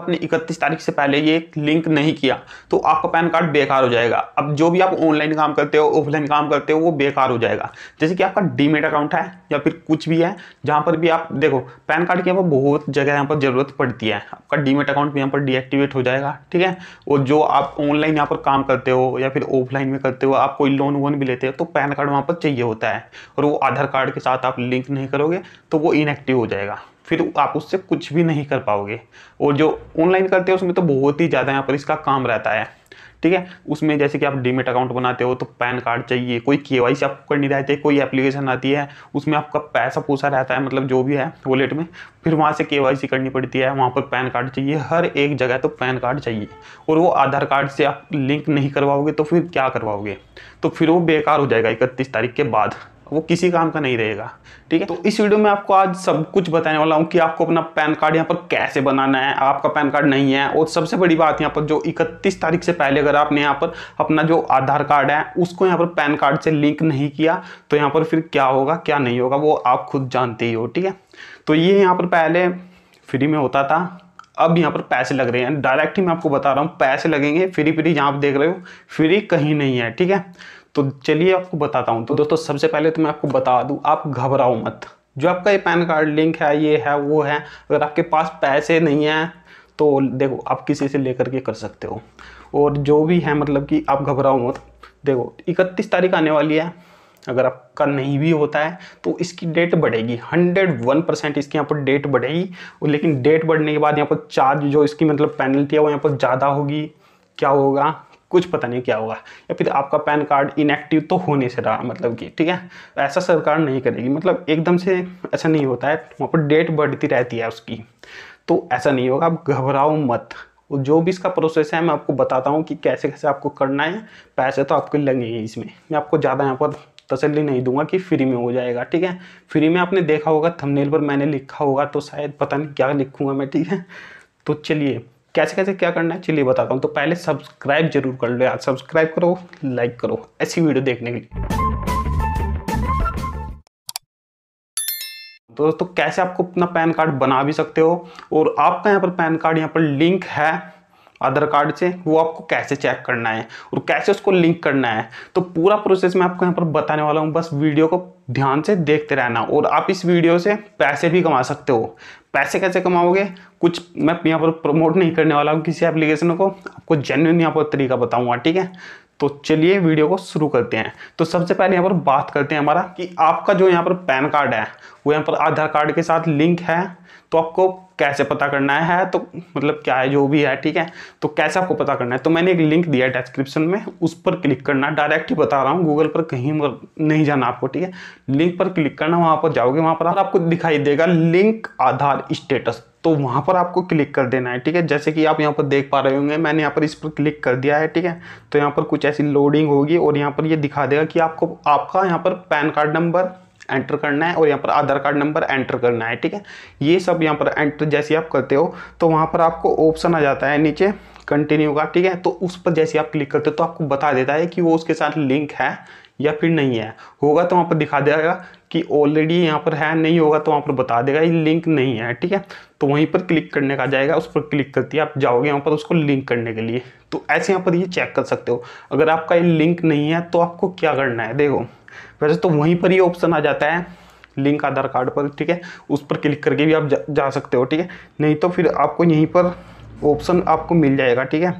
आपने 31 तारीख से पहले ये लिंक नहीं किया तो आपका पैन कार्ड बेकार हो जाएगा अब जो भी आप ऑनलाइन काम करते हो ऑफलाइन काम करते हो वो बेकार हो जाएगा जैसे कि आपका डीमेट अकाउंट है या फिर कुछ भी है जहाँ पर भी आप देखो पैन कार्ड की यहाँ पर बहुत जगह यहाँ पर ज़रूरत पड़ती है आपका डीमेट अकाउंट भी यहाँ पर डीएक्टिवेट हो जाएगा ठीक है और जो आप ऑनलाइन यहाँ पर काम करते हो या फिर ऑफलाइन में करते हो आप कोई लोन वोन भी लेते हो तो पैन कार्ड वहाँ पर चाहिए होता है और वो आधार कार्ड के साथ आप लिंक नहीं करोगे तो वो इनएक्टिव हो जाएगा फिर आप उससे कुछ भी नहीं कर पाओगे और जो ऑनलाइन करते हो उसमें तो बहुत ही ज़्यादा यहाँ पर इसका काम रहता है ठीक है उसमें जैसे कि आप डीमेट अकाउंट बनाते हो तो पैन कार्ड चाहिए कोई के वाई सी आपको करनी रहती है कोई एप्लीकेशन आती है उसमें आपका पैसा पूछा रहता है मतलब जो भी है वॉलेट में फिर वहाँ से के वाई सी करनी पड़ती है वहाँ पर पैन कार्ड चाहिए हर एक जगह तो पैन कार्ड चाहिए और वो आधार कार्ड से आप लिंक नहीं करवाओगे तो फिर क्या करवाओगे तो फिर वो बेकार हो जाएगा इकतीस तारीख के बाद वो किसी काम का नहीं रहेगा ठीक है तो इस वीडियो में आपको आज सब कुछ बताने वाला हूँ कि आपको अपना पैन कार्ड यहाँ पर कैसे बनाना है आपका पैन कार्ड नहीं है और सबसे बड़ी बात यहाँ पर जो 31 तारीख से पहले अगर आपने यहाँ पर अपना जो आधार कार्ड है उसको यहाँ पर पैन कार्ड से लिंक नहीं किया तो यहाँ पर फिर क्या होगा क्या नहीं होगा वो आप खुद जानते ही हो ठीक है तो ये यहाँ पर पहले फ्री में होता था अब यहाँ पर पैसे लग रहे हैं डायरेक्ट ही मैं आपको बता रहा हूँ पैसे लगेंगे फ्री फ्री यहाँ पर देख रहे हो फ्री कहीं नहीं है ठीक है तो चलिए आपको बताता हूँ तो दोस्तों सबसे पहले तो मैं आपको बता दूँ आप घबराओ मत जो आपका ये पैन कार्ड लिंक है ये है वो है अगर आपके पास पैसे नहीं हैं तो देखो आप किसी से लेकर के कर सकते हो और जो भी है मतलब कि आप घबराओ मत देखो इकतीस तारीख आने वाली है अगर आपका नहीं भी होता है तो इसकी डेट बढ़ेगी 101 परसेंट इसकी यहाँ पर डेट बढ़ेगी और लेकिन डेट बढ़ने के बाद यहाँ पर चार्ज जो इसकी मतलब पेनल्टी है वो यहाँ पर ज़्यादा होगी क्या होगा कुछ पता नहीं क्या होगा या फिर आपका पैन कार्ड इनएक्टिव तो हो नहीं से रहा मतलब कि ठीक है ऐसा सरकार नहीं करेगी मतलब एकदम से ऐसा नहीं होता है वहाँ पर डेट बढ़ती रहती है उसकी तो ऐसा नहीं होगा आप घबराओ मत जो भी इसका प्रोसेस है मैं आपको बताता हूँ कि कैसे कैसे आपको करना है पैसे तो आपके लगेंगे इसमें मैं आपको ज़्यादा यहाँ पर तसली नहीं दूंगा कि फ्री में हो जाएगा ठीक है फ्री में आपने देखा होगा थंबनेल पर मैंने लिखा होगा तो शायद पता नहीं क्या लिखूंगा मैं ठीक है तो चलिए कैसे कैसे क्या करना है चलिए बताता हूँ तो पहले सब्सक्राइब जरूर कर लो यार सब्सक्राइब करो लाइक करो ऐसी वीडियो देखने के लिए तो दोस्तों कैसे आपको अपना पैन कार्ड बना भी सकते हो और आपका यहाँ पर पैन कार्ड यहाँ पर लिंक है आधार कार्ड से वो आपको कैसे चेक करना है और कैसे उसको लिंक करना है तो पूरा प्रोसेस मैं आपको यहाँ पर बताने वाला हूँ बस वीडियो को ध्यान से देखते रहना और आप इस वीडियो से पैसे भी कमा सकते हो पैसे कैसे कमाओगे कुछ मैं यहाँ पर प्रमोट नहीं करने वाला हूँ किसी एप्लीकेशन को आपको जेन्यून यहाँ पर तरीका बताऊँगा ठीक है तो चलिए वीडियो को शुरू करते हैं तो सबसे पहले यहाँ पर बात करते हैं हमारा कि आपका जो यहाँ पर पैन कार्ड है वो यहाँ पर आधार कार्ड के साथ लिंक है तो आपको कैसे पता करना है तो मतलब क्या है जो भी है ठीक है तो कैसे आपको पता करना है तो मैंने एक लिंक दिया है डिस्क्रिप्शन में उस पर क्लिक करना डायरेक्ट ही बता रहा हूँ गूगल पर कहीं पर नहीं जाना आपको ठीक है लिंक पर क्लिक करना वहाँ पर जाओगे वहाँ पर आपको दिखाई देगा लिंक आधार स्टेटस तो वहाँ पर आपको क्लिक कर देना है ठीक है जैसे कि आप यहाँ पर देख पा रहे होंगे मैंने यहाँ पर इस पर क्लिक कर दिया है ठीक है तो यहाँ पर कुछ ऐसी लोडिंग होगी और यहाँ पर ये यह दिखा देगा कि आपको आपका यहाँ पर पैन कार्ड नंबर एंटर करना है और यहाँ पर आधार कार्ड नंबर एंटर करना है ठीक है ये सब यहाँ पर एंटर जैसे आप करते हो तो वहाँ पर आपको ऑप्शन आ जाता है नीचे कंटिन्यू का ठीक है तो उस पर जैसे आप क्लिक करते हो तो आपको बता देता है कि वो उसके साथ लिंक है या फिर नहीं है होगा तो वहाँ पर दिखा देगा कि ऑलरेडी यहाँ पर है नहीं होगा तो वहाँ पर बता देगा ये लिंक नहीं है ठीक है तो वहीं पर क्लिक करने का जाएगा उस पर क्लिक करती है आप जाओगे यहाँ पर उसको लिंक करने के लिए तो ऐसे यहाँ पर ये चेक कर सकते हो अगर आपका ये लिंक नहीं है तो आपको क्या करना है देखो वैसे तो वहीं पर ये ऑप्शन आ जाता है लिंक आधार कार्ड पर ठीक है उस पर क्लिक करके भी आप जा, जा सकते हो ठीक है नहीं तो फिर आपको यहीं पर ऑप्शन आपको मिल जाएगा ठीक है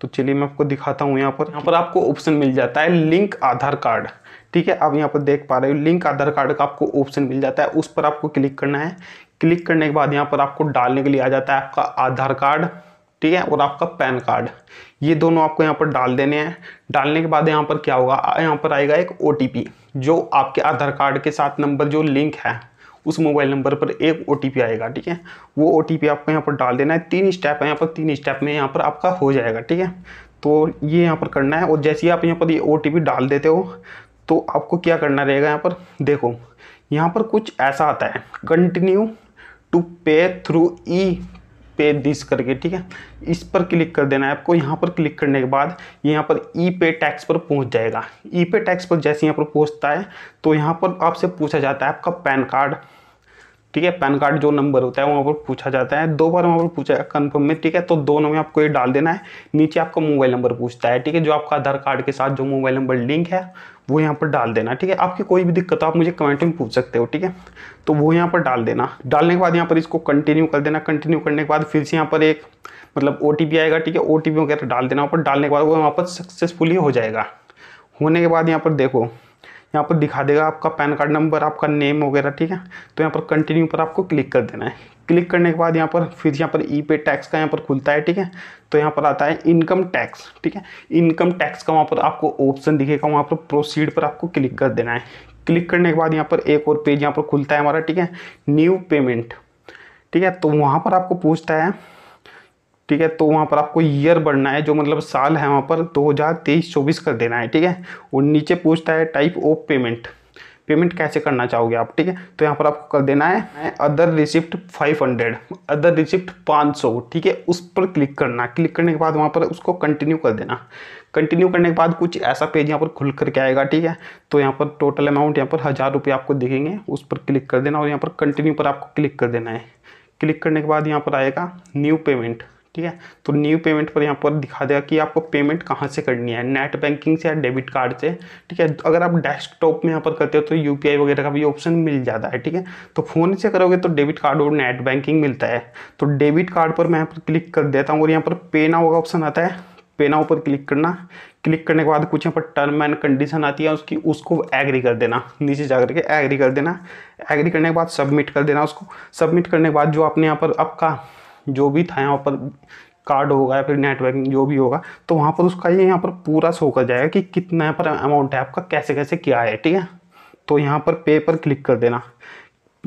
तो चलिए मैं आपको दिखाता हूँ यहाँ पर यहाँ पर आपको ऑप्शन मिल जाता है लिंक आधार कार्ड ठीक है आप यहाँ पर देख पा रहे हो लिंक आधार कार्ड का आपको ऑप्शन मिल जाता है उस पर आपको क्लिक करना है क्लिक करने के बाद यहाँ पर आपको डालने के लिए आ जाता है आपका आधार कार्ड ठीक है और आपका पैन कार्ड ये दोनों आपको यहाँ पर डाल देने हैं डालने के बाद यहाँ पर क्या होगा यहाँ पर आएगा एक ओ जो आपके आधार कार्ड के साथ नंबर जो लिंक है उस मोबाइल नंबर पर एक ओ आएगा ठीक है वो ओ आपको यहाँ पर डाल देना है तीन स्टेप है यहाँ पर तीन स्टेप में यहाँ पर आपका हो जाएगा ठीक है तो ये यहाँ पर करना है और जैसे ही आप यहाँ पर ये ओ डाल देते हो तो आपको क्या करना रहेगा यहाँ पर देखो यहाँ पर कुछ ऐसा आता है continue to pay through e pay this करके ठीक है इस पर क्लिक कर देना है आपको यहाँ पर क्लिक करने के बाद ये यहाँ पर ई पे टैक्स पर पहुँच जाएगा ई पे टैक्स पर जैसे यहाँ पर पहुँचता है तो यहाँ पर आपसे पूछा जाता है आपका पैन कार्ड ठीक है पैन कार्ड जो नंबर होता है वहाँ पर पूछा जाता है दो बार वहाँ पर पूछा कन्फर्म में ठीक है तो दोनों में आपको ये डाल देना है नीचे आपका मोबाइल नंबर पूछता है ठीक है जो आपका आधार कार्ड के साथ जो मोबाइल नंबर लिंक है वो यहाँ पर डाल देना ठीक है आपकी कोई भी दिक्कत आप मुझे कमेंट में पूछ सकते हो ठीक है तो वो यहाँ पर डाल देना डालने के बाद यहाँ पर इसको कंटिन्यू कर देना कंटिन्यू करने के बाद फिर से यहाँ पर एक मतलब ओ आएगा ठीक है ओ वगैरह डाल देना पर डालने के बाद वो यहाँ पर सक्सेसफुली हो जाएगा होने के बाद यहाँ पर देखो यहाँ पर दिखा देगा आपका पैन कार्ड नंबर आपका नेम वगैरह ठीक है तो यहाँ पर कंटिन्यू पर आपको क्लिक कर देना है क्लिक करने के बाद यहाँ पर फिर यहाँ पर ई पे टैक्स का यहाँ पर खुलता है ठीक है तो यहाँ पर आता है इनकम टैक्स ठीक है इनकम टैक्स का वहाँ पर आपको ऑप्शन दिखेगा वहाँ पर प्रोसीड पर आपको क्लिक कर देना है क्लिक करने के बाद यहाँ पर एक और पेज यहाँ पर खुलता है हमारा ठीक है न्यू पेमेंट ठीक है तो वहाँ पर आपको पूछता है ठीक है तो वहाँ पर आपको ईयर बढ़ना है जो मतलब साल है वहाँ पर दो हज़ार तेईस चौबीस कर देना है ठीक है और नीचे पूछता है टाइप ऑफ पेमेंट पेमेंट कैसे करना चाहोगे आप ठीक है तो यहाँ पर आपको कर देना है other receipt five hundred other receipt पाँच सौ ठीक है उस पर क्लिक करना क्लिक करने के बाद वहाँ पर उसको कंटिन्यू कर देना कंटिन्यू करने के बाद कुछ ऐसा पेज यहाँ पर खुल करके आएगा ठीक है तो यहाँ पर टोटल अमाउंट यहाँ पर हज़ार रुपये आपको दिखेंगे उस पर क्लिक कर देना और यहाँ पर कंटिन्यू पर आपको क्लिक कर देना है क्लिक करने के बाद यहाँ पर आएगा न्यू पेमेंट ठीक है तो न्यू पेमेंट पर यहाँ पर दिखा देगा कि आपको पेमेंट कहाँ से करनी है नेट बैंकिंग से या डेबिट कार्ड से ठीक है अगर आप डेस्कटॉप में यहाँ पर करते हो तो यू वगैरह का भी ऑप्शन मिल जाता है ठीक है तो फ़ोन से करोगे तो डेबिट कार्ड और नेट बैंकिंग मिलता है तो डेबिट कार्ड पर मैं यहाँ पर क्लिक कर देता हूँ और यहाँ पर पे ना का ऑप्शन आता है पे नाउ पर क्लिक करना क्लिक करने के बाद कुछ यहाँ पर टर्म एंड कंडीशन आती है उसकी उसको एग्री कर देना नीचे जा करके एग्री कर देना एग्री करने के बाद सबमिट कर देना उसको सबमिट करने के बाद जो आपने यहाँ पर आपका जो भी था यहाँ पर कार्ड होगा या फिर नेट बैंकिंग जो भी होगा तो वहाँ पर उसका ये यहाँ पर पूरा शो कर जाएगा कि कितना यहाँ पर अमाउंट है आपका कैसे कैसे क्या है ठीक है तो यहाँ पर पे पर क्लिक कर देना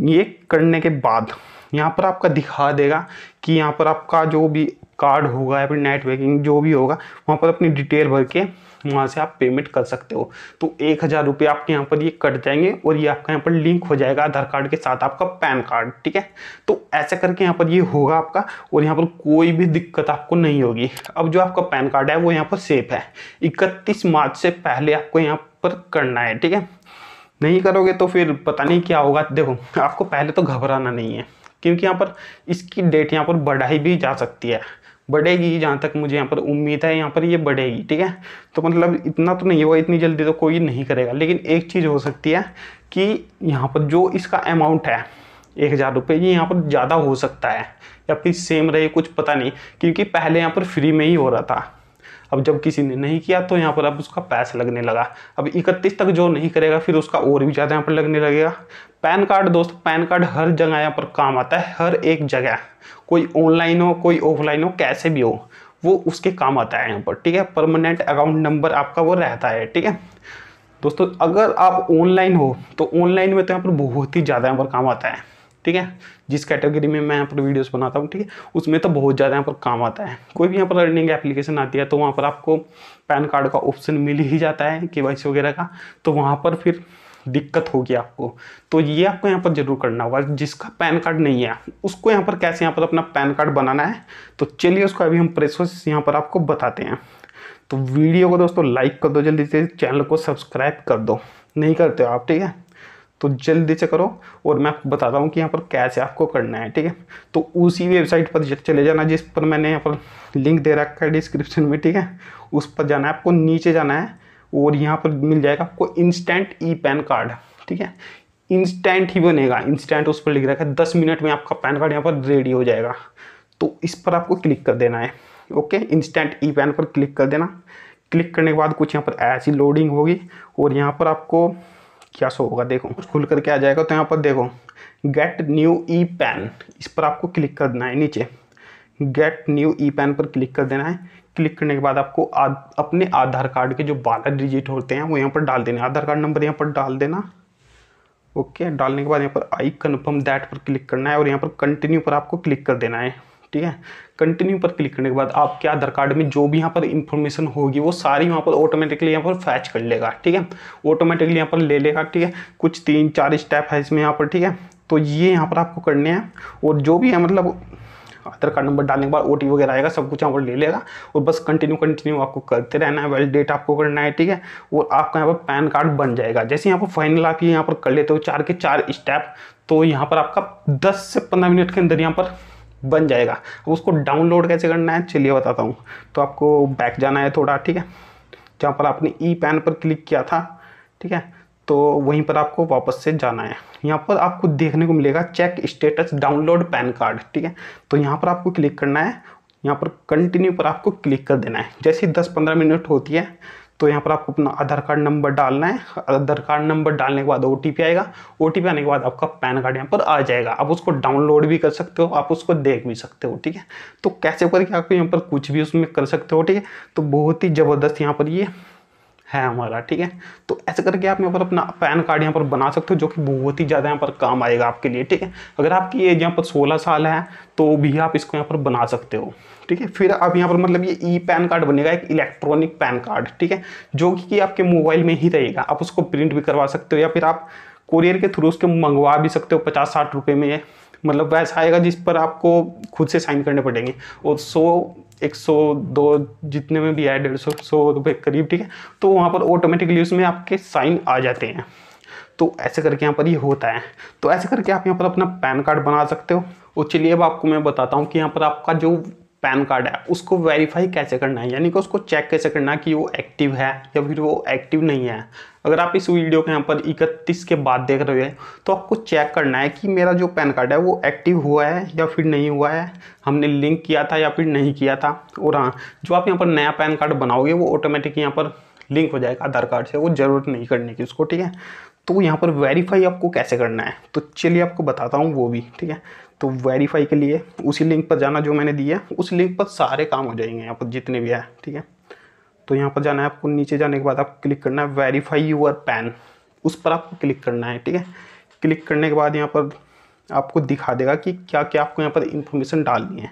ये करने के बाद यहाँ पर आपका दिखा देगा कि यहाँ पर आपका जो भी कार्ड होगा या फिर नेट बैंकिंग जो भी होगा वहाँ पर अपनी डिटेल भर के वहाँ से आप पेमेंट कर सकते हो तो एक हज़ार रुपये आपके यहाँ पर ये कट जाएंगे और ये आपका यहाँ पर लिंक हो जाएगा आधार कार्ड के साथ आपका पैन कार्ड ठीक है तो ऐसा करके यहाँ पर ये होगा आपका और यहाँ पर कोई भी दिक्कत आपको नहीं होगी अब जो आपका पैन कार्ड है वो यहाँ पर सेफ है इकतीस मार्च से पहले आपको यहाँ पर करना है ठीक है नहीं करोगे तो फिर पता नहीं क्या होगा देखो आपको पहले तो घबराना नहीं है क्योंकि यहाँ पर इसकी डेट यहाँ पर बढ़ाई भी जा सकती है बढ़ेगी जहाँ तक मुझे यहाँ पर उम्मीद है यहाँ पर ये बढ़ेगी ठीक है तो मतलब इतना तो नहीं होगा इतनी जल्दी तो कोई नहीं करेगा लेकिन एक चीज़ हो सकती है कि यहाँ पर जो इसका अमाउंट है एक हज़ार रुपये ये यहाँ पर ज़्यादा हो सकता है या फिर सेम रहे कुछ पता नहीं क्योंकि पहले यहाँ पर फ्री में ही हो रहा था अब जब किसी ने नहीं किया तो यहाँ पर अब उसका पैसा लगने लगा अब इकतीस तक जो नहीं करेगा फिर उसका और भी ज़्यादा यहाँ पर लगने लगेगा पैन कार्ड दोस्त पैन कार्ड हर जगह यहाँ पर काम आता है हर एक जगह कोई ऑनलाइन हो कोई ऑफलाइन हो कैसे भी हो वो उसके काम आता है यहाँ पर ठीक है परमानेंट अकाउंट नंबर आपका वो रहता है ठीक है दोस्तों अगर आप ऑनलाइन हो तो ऑनलाइन में तो यहाँ पर बहुत ही ज़्यादा यहाँ पर काम आता है ठीक है जिस कैटेगरी में मैं यहाँ पर वीडियोस बनाता हूँ ठीक है उसमें तो बहुत ज़्यादा यहाँ पर काम आता है कोई भी यहाँ पर अर्निंग एप्लीकेशन आती है तो वहाँ पर आपको पैन कार्ड का ऑप्शन मिल ही जाता है के वगैरह का तो वहाँ पर फिर दिक्कत होगी आपको तो ये आपको यहाँ पर जरूर करना होगा जिसका पैन कार्ड नहीं है उसको यहाँ पर कैसे यहाँ पर अपना पैन कार्ड बनाना है तो चलिए उसको अभी हम प्रेसोस यहाँ पर आपको बताते हैं तो वीडियो को दोस्तों लाइक कर दो जल्दी से चैनल को सब्सक्राइब कर दो नहीं करते हो आप ठीक है तो जल्दी से करो और मैं आपको बताता हूँ कि यहाँ पर कैसे आपको करना है ठीक है तो उसी वेबसाइट पर चले जाना जिस पर मैंने यहाँ पर लिंक दे रखा है डिस्क्रिप्शन में ठीक है उस पर जाना है आपको नीचे जाना है और यहाँ पर मिल जाएगा आपको इंस्टेंट ई पैन कार्ड ठीक है इंस्टेंट ही बनेगा इंस्टेंट उस पर लिख रखा है दस मिनट में आपका पैन कार्ड यहाँ पर रेडी हो जाएगा तो इस पर आपको क्लिक कर देना है ओके इंस्टेंट ई पैन पर क्लिक कर देना क्लिक करने के बाद कुछ यहाँ पर ऐसी लोडिंग होगी और यहाँ पर आपको क्या सो होगा देखो खुल करके आ जाएगा तो यहाँ पर देखो गेट न्यू ई पैन इस पर आपको क्लिक कर देना है नीचे गेट न्यू ई पैन पर क्लिक कर देना है क्लिक करने के बाद आपको आद, अपने आधार कार्ड के जो बारह डिजिट होते हैं वो यहाँ पर डाल देना आधार कार्ड नंबर यहाँ पर डाल देना ओके डालने के बाद यहाँ पर आई कन्फर्म दैट पर क्लिक करना है और यहाँ पर कंटिन्यू पर आपको क्लिक कर देना है ठीक है कंटिन्यू पर क्लिक करने के बाद आपके आधार कार्ड में जो भी यहाँ पर इन्फॉर्मेशन होगी वो सारी यहाँ पर ऑटोमेटिकली यहाँ पर फैच कर लेगा ठीक है ऑटोमेटिकली यहाँ पर ले लेगा ठीक है कुछ तीन चार स्टेप है इसमें यहाँ पर ठीक है तो ये यहाँ पर आपको करने हैं और जो भी है मतलब आधार कार्ड नंबर डालने के बाद ओ वगैरह आएगा सब कुछ यहाँ पर ले लेगा और बस कंटिन्यू कंटिन्यू आपको करते रहना है वैलिडेट आपको करना है ठीक है और आपका यहाँ पर पैन कार्ड बन जाएगा जैसे यहाँ पर फाइनल आप यहाँ पर कर लेते हो चार के चार स्टेप तो यहाँ पर आपका दस से पंद्रह मिनट के अंदर यहाँ पर बन जाएगा अब उसको डाउनलोड कैसे करना है चलिए बताता हूँ तो आपको बैक जाना है थोड़ा ठीक है जहाँ पर आपने ई e पैन पर क्लिक किया था ठीक है तो वहीं पर आपको वापस से जाना है यहाँ पर आपको देखने को मिलेगा check status download PAN card ठीक है तो यहाँ पर आपको क्लिक करना है यहाँ पर कंटिन्यू पर आपको क्लिक कर देना है जैसे ही दस पंद्रह मिनट होती है तो यहाँ पर आपको अपना आधार कार्ड नंबर डालना है आधार कार्ड नंबर डालने के बाद ओ आएगा ओ आने के बाद आपका पैन कार्ड यहाँ पर आ जाएगा आप उसको डाउनलोड भी कर सकते हो आप उसको देख भी सकते हो ठीक है तो कैसे करके आपको यहाँ पर कुछ भी उसमें कर सकते हो ठीक है तो बहुत ही ज़बरदस्त यहाँ पर ये यह है हमारा ठीक है तो ऐसे करके आप यहाँ पर अपना पैन कार्ड यहाँ पर बना सकते हो जो कि बहुत ही ज़्यादा यहाँ पर काम आएगा आपके लिए ठीक है अगर आपकी एज यहाँ पर 16 साल है तो भी आप इसको यहाँ पर बना सकते हो ठीक है फिर आप यहाँ पर मतलब ये ई पैन कार्ड बनेगा एक इलेक्ट्रॉनिक पैन कार्ड ठीक है जो कि आपके मोबाइल में ही रहेगा आप उसको प्रिंट भी करवा सकते हो या फिर आप कुरियर के थ्रू उसके मंगवा भी सकते हो पचास साठ रुपये में मतलब वैसा आएगा जिस पर आपको खुद से साइन करने पड़ेंगे और सौ एक सौ दो जितने में भी आए डेढ़ सौ सौ रुपये करीब ठीक है तो वहाँ पर ऑटोमेटिकली उसमें आपके साइन आ जाते हैं तो ऐसे करके यहाँ पर ये होता है तो ऐसे करके आप यहाँ पर अपना पैन कार्ड बना सकते हो और चलिए अब आपको मैं बताता हूँ कि यहाँ पर आपका जो पैन कार्ड है उसको वेरीफाई कैसे करना है यानी कि उसको चेक कैसे करना है कि वो एक्टिव है या फिर वो एक्टिव नहीं है अगर आप इस वीडियो के यहाँ पर इकतीस के बाद देख रहे हैं तो आपको चेक करना है कि मेरा जो पैन कार्ड है वो एक्टिव हुआ है या फिर नहीं हुआ है हमने लिंक किया था या फिर नहीं किया था और हाँ जो आप यहाँ पर नया पैन कार्ड बनाओगे वो ऑटोमेटिक यहाँ पर लिंक हो जाएगा आधार कार्ड से वो ज़रूरत नहीं करने की उसको ठीक है तो यहाँ पर वेरीफाई आपको कैसे करना है तो चलिए आपको बताता हूँ वो भी ठीक है तो वेरीफाई के लिए उसी लिंक पर जाना जो मैंने दिया उस लिंक पर सारे काम हो जाएंगे यहाँ पर जितने भी है ठीक है तो यहाँ पर जाना है आपको नीचे जाने के बाद आपको क्लिक करना है वेरीफाई यूअर पैन उस पर आपको क्लिक करना है ठीक है क्लिक करने के बाद यहाँ पर आपको दिखा देगा कि क्या क्या आपको यहाँ पर इन्फॉर्मेशन डालनी है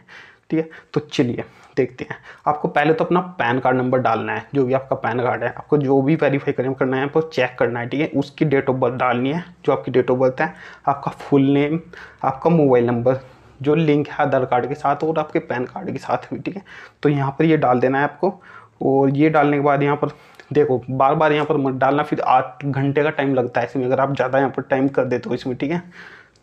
ठीक है तो चलिए देखते हैं आपको पहले तो अपना पैन कार्ड नंबर डालना है जो भी आपका पैन कार्ड है आपको जो भी वेरीफाई करना करना है आपको चेक करना है ठीक है उसकी डेट ऑफ बर्थ डालनी है जो आपकी डेट ऑफ बर्थ है आपका फुल नेम आपका मोबाइल नंबर जो लिंक है आधार कार्ड के साथ और आपके पैन कार्ड के साथ भी ठीक है तो यहाँ पर ये यह डाल देना है आपको और ये डालने के बाद यहाँ पर देखो बार बार यहाँ पर मत डालना फिर आठ घंटे का टाइम लगता है इसमें अगर आप ज़्यादा यहाँ पर टाइम कर देते हो इसमें ठीक है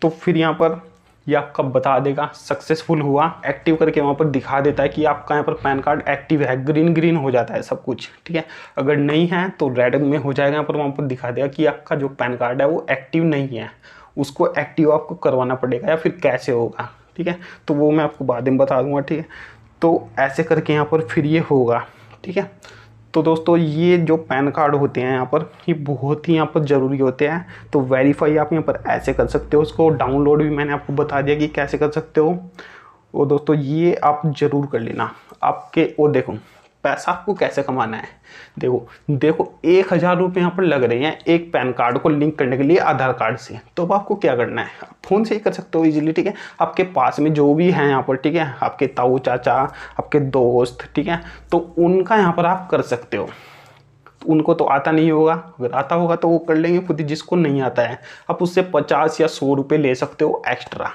तो फिर यहाँ पर ये आपका बता देगा सक्सेसफुल हुआ एक्टिव करके वहाँ पर दिखा देता है कि आपका यहाँ पर पैन कार्ड एक्टिव है ग्रीन ग्रीन हो जाता है सब कुछ ठीक है अगर नहीं है तो रेड में हो जाएगा यहाँ पर वहाँ पर दिखा देगा कि आपका जो पैन कार्ड है वो एक्टिव नहीं है उसको एक्टिव आपको करवाना पड़ेगा या फिर कैसे होगा ठीक है तो वो मैं आपको बाद में बता दूंगा ठीक है तो ऐसे करके यहाँ पर फिर ये होगा ठीक है तो दोस्तों ये जो पैन कार्ड होते हैं यहाँ पर ये बहुत ही यहाँ पर ज़रूरी होते हैं तो वेरीफाई आप यहाँ पर ऐसे कर सकते हो उसको डाउनलोड भी मैंने आपको बता दिया कि कैसे कर सकते हो और दोस्तों ये आप ज़रूर कर लेना आपके और देखो पैसा आपको कैसे कमाना है देखो देखो एक हज़ार रुपये यहाँ पर लग रहे हैं एक पैन कार्ड को लिंक करने के लिए आधार कार्ड से तो अब आपको क्या करना है आप फ़ोन से ही कर सकते हो इजीली ठीक है आपके पास में जो भी हैं यहाँ पर ठीक है आपके ताऊ चाचा आपके दोस्त ठीक है तो उनका यहाँ पर आप कर सकते हो उनको तो आता नहीं होगा अगर आता होगा तो वो कर लेंगे खुद जिसको नहीं आता है आप उससे पचास या सौ रुपये ले सकते हो एक्स्ट्रा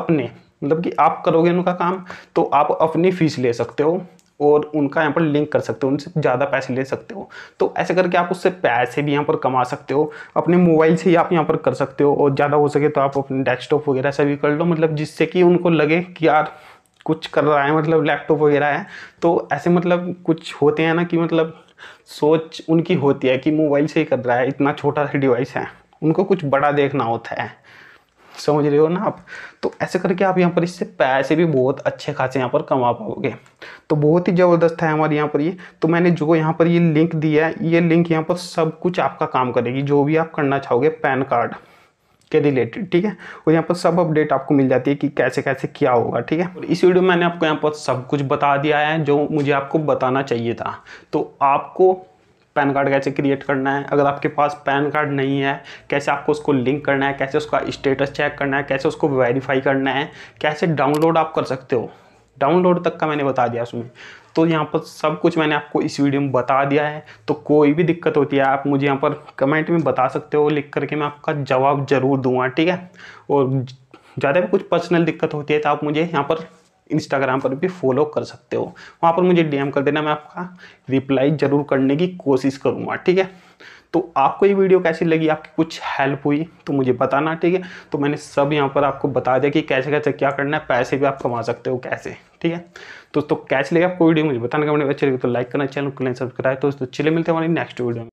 अपने मतलब कि आप करोगे उनका काम तो आप अपनी फ़ीस ले सकते हो और उनका यहाँ पर लिंक कर सकते हो उनसे ज़्यादा पैसे ले सकते हो तो ऐसे करके आप उससे पैसे भी यहाँ पर कमा सकते हो अपने मोबाइल से ही आप यहाँ पर कर सकते हो और ज़्यादा हो सके तो आप अपने डेस्कटॉप वगैरह से भी कर लो मतलब जिससे कि उनको लगे कि यार कुछ कर रहा है मतलब लैपटॉप वगैरह है तो ऐसे मतलब कुछ होते हैं ना कि मतलब सोच उनकी होती है कि मोबाइल से ही कर रहा है इतना छोटा सा डिवाइस है उनको कुछ बड़ा देखना होता है समझ रहे हो ना आप तो ऐसे करके आप यहाँ पर इससे पैसे भी बहुत अच्छे खासे यहाँ पर कमा पाओगे तो बहुत ही ज़बरदस्त है हमारे यहाँ पर ये तो मैंने जो यहाँ पर ये लिंक दिया है ये लिंक यहाँ पर सब कुछ आपका काम करेगी जो भी आप करना चाहोगे पैन कार्ड के रिलेटेड ठीक है और यहाँ पर सब अपडेट आपको मिल जाती है कि कैसे कैसे क्या होगा ठीक है और इस वीडियो में मैंने आपको यहाँ पर सब कुछ बता दिया है जो मुझे आपको बताना चाहिए था तो आपको पैन कार्ड कैसे क्रिएट करना है अगर आपके पास पैन कार्ड नहीं है कैसे आपको उसको लिंक करना है कैसे उसका स्टेटस चेक करना है कैसे उसको वेरीफाई करना है कैसे डाउनलोड आप कर सकते हो डाउनलोड तक का मैंने बता दिया उसमें तो यहाँ पर सब कुछ मैंने आपको इस वीडियो में बता दिया है तो कोई भी दिक्कत होती है आप मुझे यहाँ पर कमेंट में बता सकते हो लिख करके मैं आपका जवाब ज़रूर दूंगा ठीक है और ज़्यादा भी कुछ पर्सनल दिक्कत होती है तो आप मुझे यहाँ पर इंस्टाग्राम पर भी फॉलो कर सकते हो वहाँ पर मुझे डीएम कर देना मैं आपका रिप्लाई ज़रूर करने की कोशिश करूँगा ठीक है तो आपको ये वीडियो कैसी लगी आपकी कुछ हेल्प हुई तो मुझे बताना ठीक है तो मैंने सब यहाँ पर आपको बता दिया कि कैसे कैसे क्या करना है पैसे भी आप कमा सकते हो कैसे ठीक है तो, तो कैसे लगे आपको वीडियो मुझे बताना कमेंट में अच्छी लगी तो लाइक करना चैनल को सब्सक्राइब तो चले मिलते हैं हमारी नेक्स्ट वीडियो में